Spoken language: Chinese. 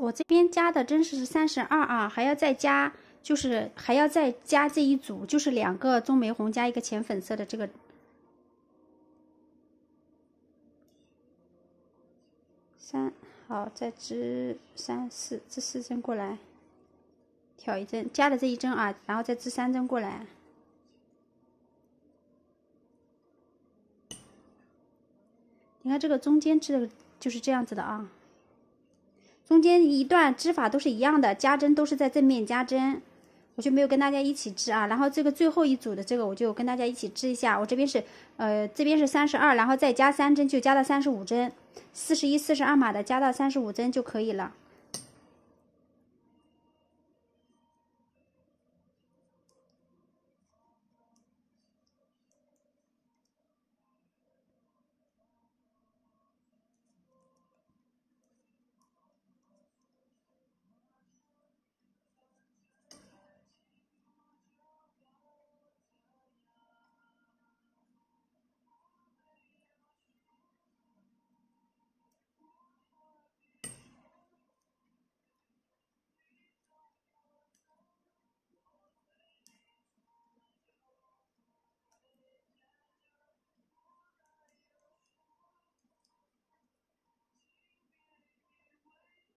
我这边加的真是三十二啊，还要再加，就是还要再加这一组，就是两个棕玫红加一个浅粉色的这个三，好再织三四，织四针过来，挑一针，加的这一针啊，然后再织三针过来。你看这个中间织的就是这样子的啊。中间一段织法都是一样的，加针都是在正面加针，我就没有跟大家一起织啊。然后这个最后一组的这个，我就跟大家一起织一下。我这边是，呃，这边是三十二，然后再加三针，就加到三十五针，四十一、四十二码的加到三十五针就可以了。